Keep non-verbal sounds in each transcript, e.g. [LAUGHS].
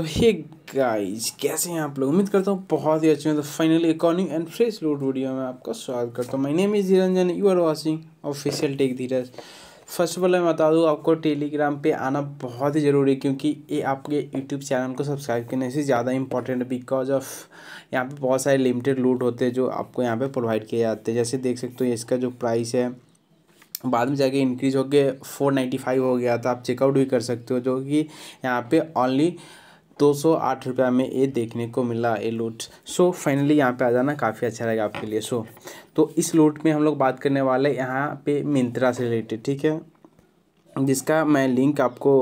तो hey guys कैसे हैं आप लोग उम्मीद करता हूँ बहुत ही अच्छे हैं तो finally iconic and fresh load video में आपका स्वागत करता हूँ my name is Niranjan you are watching official tech Dheeraj first of all मैं बता दूँ आपको टेलीग्राम पे आना बहुत ही ज़रूरी है क्योंकि ये आपके यूट्यूब चैनल को सब्सक्राइब करने से ज़्यादा इंपॉर्टेंट है बिकॉज ऑफ यहाँ पर बहुत सारे लिमिटेड लूट होते हैं जो आपको यहाँ पर प्रोवाइड किए जाते हैं जैसे देख सकते हो इसका जो प्राइस है बाद में जाके इंक्रीज हो गया फोर नाइन्टी फाइव हो गया था आप चेकआउट भी कर सकते हो जो कि यहाँ पे ओनली दो सौ आठ रुपया में ये देखने को मिला ये लूट सो फाइनली यहाँ पे आ जाना काफ़ी अच्छा रहेगा आपके लिए सो तो इस लूट में हम लोग बात करने वाले यहाँ पे मिंत्रा से रिलेटेड ठीक है जिसका मैं लिंक आपको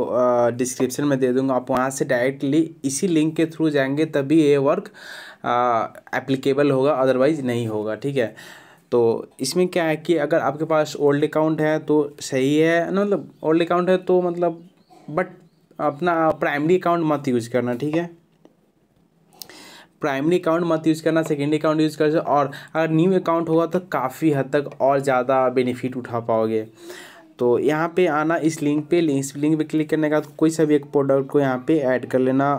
डिस्क्रिप्शन में दे दूंगा आप वहाँ से डायरेक्टली इसी लिंक के थ्रू जाएंगे तभी ये वर्क एप्लीकेबल होगा अदरवाइज़ नहीं होगा ठीक है तो इसमें क्या है कि अगर आपके पास ओल्ड अकाउंट है तो सही है मतलब ओल्ड अकाउंट है तो मतलब बट अपना प्राइमरी अकाउंट मत यूज करना ठीक है प्राइमरी अकाउंट मत यूज़ करना सेकेंडरी अकाउंट यूज़ कर और अगर न्यू अकाउंट होगा तो काफ़ी हद तक और ज़्यादा बेनिफिट उठा पाओगे तो यहाँ पे आना इस लिंक पे इस लिंक पे क्लिक करने का तो कोई सा भी एक प्रोडक्ट को यहाँ पे ऐड कर लेना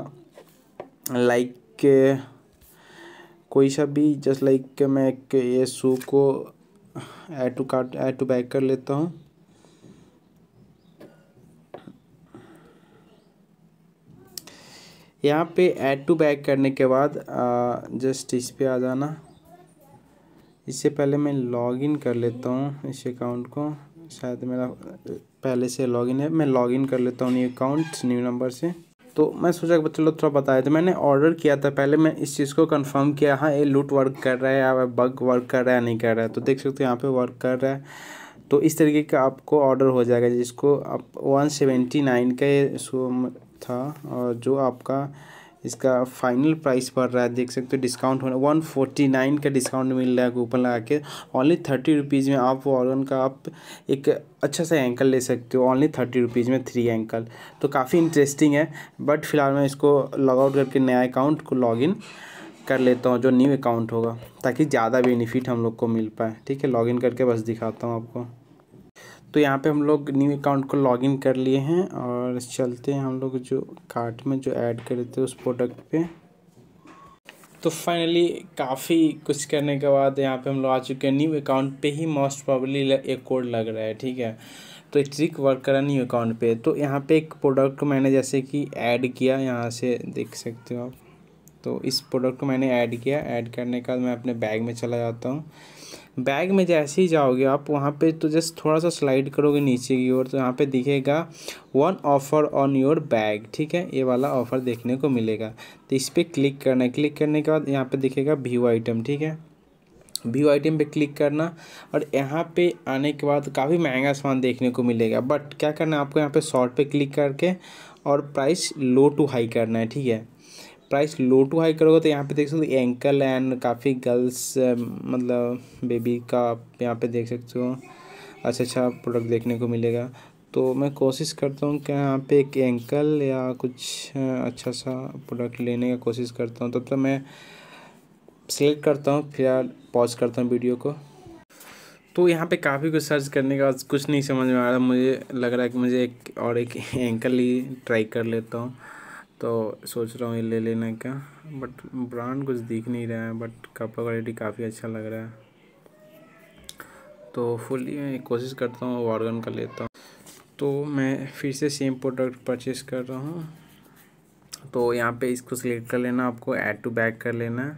लाइक कोई सा भी जस्ट लाइक मैं एक ये शू को add to cart add to bag कर लेता हूँ यहाँ पे ऐड टू बैक करने के बाद जस्ट इस पर आ जाना इससे पहले मैं लॉगिन कर लेता हूँ इस अकाउंट को शायद मेरा पहले से लॉगिन है मैं लॉगिन कर लेता हूँ न्यू अकाउंट न्यू नंबर से तो मैं सोचा कि चलो थोड़ा बताया तो मैंने ऑर्डर किया था पहले मैं इस चीज़ को कंफर्म किया हाँ ये लूट वर्क कर रहा है या बग वर्क कर रहा है नहीं कर रहा है तो देख सकते हो यहाँ पे वर्क कर रहा है तो इस तरीके का आपको ऑर्डर हो जाएगा जिसको आप वन सेवेंटी नाइन का था और जो आपका इसका फाइनल प्राइस पड़ रहा है देख सकते हो डिस्काउंट होना वन फोर्टी नाइन का डिस्काउंट मिल रहा है कूपन लगा के ओनली थर्टी रुपीज़ में आप वॉरन का आप एक अच्छा सा एंकल ले सकते हो ओनली थर्टी रुपीज़ में थ्री एंकल तो काफ़ी इंटरेस्टिंग है बट फिलहाल मैं इसको लॉग आउट करके नया अकाउंट को लॉग इन कर लेता हूँ जो न्यू अकाउंट होगा ताकि ज़्यादा बेनिफिट हम लोग को मिल पाए ठीक है लॉगिन करके बस दिखाता हूँ आपको तो यहाँ पे हम लोग न्यू अकाउंट को लॉगिन कर लिए हैं और चलते हैं हम लोग जो कार्ट में जो ऐड करे थे उस प्रोडक्ट पे तो फाइनली काफ़ी कुछ करने के बाद यहाँ पे हम लोग आ चुके हैं न्यू अकाउंट पे ही मोस्ट प्रॉबली एक कोड लग रहा है ठीक है तो ट्रिक वर्क करा न्यू अकाउंट पे तो यहाँ पे एक प्रोडक्ट को मैंने जैसे कि ऐड किया यहाँ से देख सकते हो आप तो इस प्रोडक्ट को मैंने ऐड किया ऐड करने के बाद मैं अपने बैग में चला जाता हूँ बैग में जैसे ही जाओगे आप वहाँ पे तो जस्ट थोड़ा सा स्लाइड करोगे नीचे की ओर तो यहाँ पे दिखेगा one offer on your bag ठीक है ये वाला ऑफ़र देखने को मिलेगा तो इस पर क्लिक करना है क्लिक करने के बाद यहाँ पे दिखेगा व्यू आइटम ठीक है व्यू आइटम पे क्लिक करना और यहाँ पे आने के बाद काफ़ी महंगा सामान देखने को मिलेगा बट क्या करना है आपको यहाँ पे शॉर्ट पे क्लिक करके और प्राइस लो टू हाई करना है ठीक है प्राइस लो टू हाई करोगे तो यहाँ पे देख सकते हो एंकल एंड काफ़ी गर्ल्स मतलब बेबी का आप यहाँ पे देख सकते हो अच्छा अच्छा प्रोडक्ट देखने को मिलेगा तो मैं कोशिश करता हूँ कि यहाँ पे एक एंकल या कुछ uh, अच्छा सा प्रोडक्ट लेने का कोशिश करता हूँ तब तक तो मैं सेलेक्ट करता हूँ फिर पॉज करता हूँ वीडियो को तो यहाँ पे काफ़ी कुछ सर्च करने के बाद कुछ नहीं समझ में आ रहा मुझे लग रहा है कि मुझे एक और एक एंकल [LAUGHS] ही ट्राई कर लेता हूँ तो सोच रहा हूँ ये ले लेने का बट ब्रांड कुछ दिख नहीं रहा है बट कपड़ा क्वालिटी काफ़ी अच्छा लग रहा है तो फुली कोशिश करता हूँ वार्गन का लेता हूँ तो मैं फिर से सेम प्रोडक्ट परचेस कर रहा हूँ तो यहाँ पे इसको सिलेक्ट कर लेना आपको ऐड टू बैग कर लेना है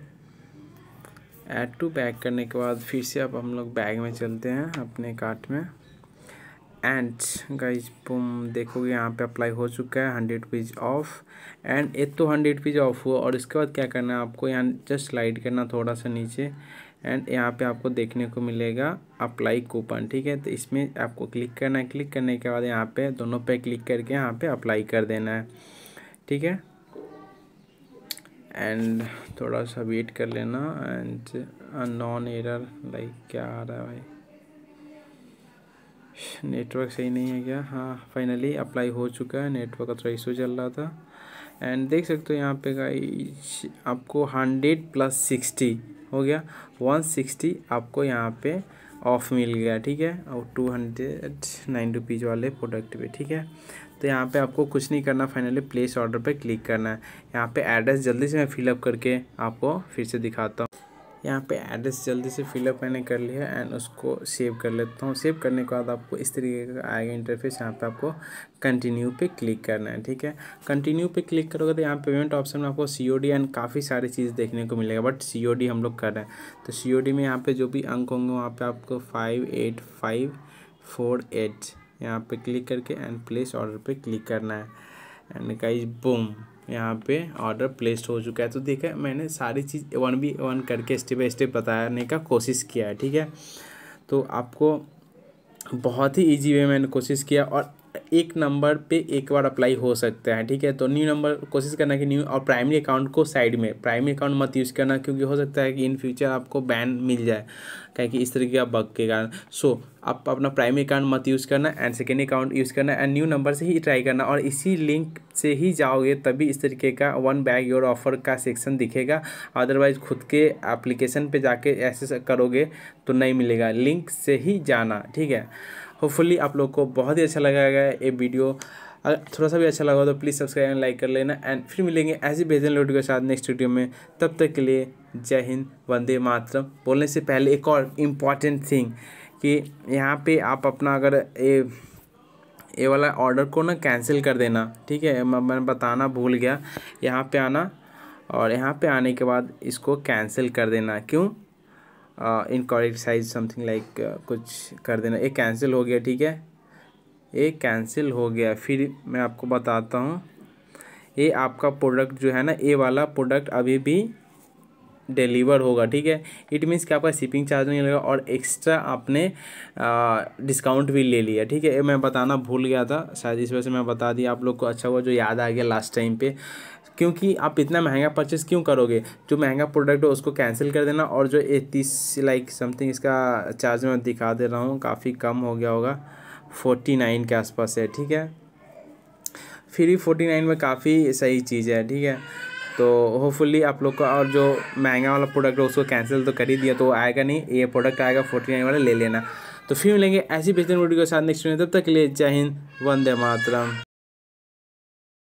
ऐड टू बैग करने के बाद फिर से अब हम लोग बैग में चलते हैं अपने कार्ट में एंड गाइज बुम देखोगे यहाँ पे अप्लाई हो चुका है हंड्रेड पीज ऑफ एंड एक तो हंड्रेड पीज ऑफ हुआ और इसके बाद क्या करना है आपको यहाँ जस्ट स्लाइड करना थोड़ा सा नीचे एंड यहाँ पे आपको देखने को मिलेगा अप्लाई कूपन ठीक है तो इसमें आपको क्लिक करना है क्लिक करने के बाद यहाँ पे दोनों पे क्लिक करके यहाँ पे अप्लाई कर देना है ठीक है एंड थोड़ा सा वेट कर लेना एंड नॉन एरर लाइक क्या आ रहा है भाई नेटवर्क सही नहीं है क्या हाँ फाइनली अप्लाई हो चुका है नेटवर्क का थोड़ा इशू चल रहा था एंड देख सकते हो यहाँ पे गाइस आपको हंड्रेड प्लस सिक्सटी हो गया वन सिक्सटी आपको यहाँ पे ऑफ मिल गया ठीक है और टू हंड्रेड नाइन रुपीज़ वाले प्रोडक्ट पे ठीक है तो यहाँ पे आपको कुछ नहीं करना फाइनली प्लेस ऑर्डर पे क्लिक करना है यहाँ पे एड्रेस जल्दी से मैं फिलअप करके आपको फिर से दिखाता हूँ यहाँ पे एड्रेस जल्दी से फिलअप मैंने कर लिया एंड उसको सेव कर लेता हूँ सेव करने के बाद आपको इस तरीके का आएगा इंटरफेस यहाँ पे आपको कंटिन्यू पे क्लिक करना है ठीक है कंटिन्यू पे क्लिक करोगे तो यहाँ पेमेंट ऑप्शन में आपको सी एंड काफ़ी सारी चीज़ देखने को मिलेगा बट सी हम लोग कर रहे हैं तो सी में यहाँ पर जो भी अंक होंगे वहाँ पर आपको five eight five four eight यहाँ पर क्लिक करके एंड प्लेस ऑर्डर पर क्लिक करना है एंड गाइस बूम यहाँ पे ऑर्डर प्लेस्ड हो चुका है तो देखा मैंने सारी चीज़ वन बी वन करके स्टेप बाई स्टेप बताने का कोशिश किया है ठीक है तो आपको बहुत ही इजी वे मैंने कोशिश किया और एक नंबर पे एक बार अप्लाई हो सकता है ठीक है तो न्यू नंबर कोशिश करना कि न्यू और प्राइमरी अकाउंट को साइड में प्राइमरी अकाउंट मत यूज़ करना क्योंकि हो सकता है कि इन फ्यूचर आपको बैन मिल जाए कहीं कि इस तरीके का बग के कारण सो आप अपना प्राइमरी अकाउंट मत यूज़ करना एंड सेकेंड अकाउंट यूज़ करना एंड न्यू नंबर से ही ट्राई करना और इसी लिंक से ही जाओगे तभी इस तरीके का वन बैग योर ऑफर का सेक्शन दिखेगा अदरवाइज खुद के एप्लीकेशन पे जाके ऐसे करोगे तो नहीं मिलेगा लिंक से ही जाना ठीक है होपफुली आप लोग को बहुत ही अच्छा है ये वीडियो अगर थोड़ा सा भी अच्छा लगा तो प्लीज़ सब्सक्राइब एंड लाइक कर लेना एंड फिर मिलेंगे ऐसी भेजन लोडियो के साथ नेक्स्ट वीडियो में तब तक के लिए जय हिंद वंदे मातरम बोलने से पहले एक और इम्पॉर्टेंट थिंग कि यहाँ पे आप अपना अगर ये ये वाला ऑर्डर को ना कैंसिल कर देना ठीक है मैं बताना भूल गया यहाँ पे आना और यहाँ पर आने के बाद इसको कैंसिल कर देना क्यों इनकरेक्ट साइज समथिंग लाइक कुछ कर देना एक कैंसिल हो गया ठीक है ये कैंसिल हो गया फिर मैं आपको बताता हूँ ये आपका प्रोडक्ट जो है ना ये वाला प्रोडक्ट अभी भी डिलीवर होगा ठीक है इट मीन्स कि आपका शिपिंग चार्ज नहीं लगेगा और एक्स्ट्रा आपने डिस्काउंट uh, भी ले लिया ठीक है मैं बताना भूल गया था शायद इस वजह से मैं बता दिया आप लोग को अच्छा हुआ जो याद आ गया लास्ट टाइम पे क्योंकि आप इतना महंगा परचेज़ क्यों करोगे जो महंगा प्रोडक्ट हो उसको कैंसिल कर देना और जो तीस लाइक समथिंग इसका चार्ज मैं दिखा दे रहा हूँ काफ़ी कम हो गया होगा फोर्टी नाइन के आसपास है ठीक है फिर भी फोर्टी नाइन में काफ़ी सही चीज़ है ठीक है तो होपफुली आप लोग का और जो महंगा वाला प्रोडक्ट है उसको कैंसिल तो कर ही दिया तो वो आएगा नहीं ये प्रोडक्ट आएगा फोर्टी नाइन वाला ले लेना तो फिर मिलेंगे ऐसी बेहतरीन वीडियो के साथ नेक्स्ट में तब तक के लिए जय हिंद वंदे मातरम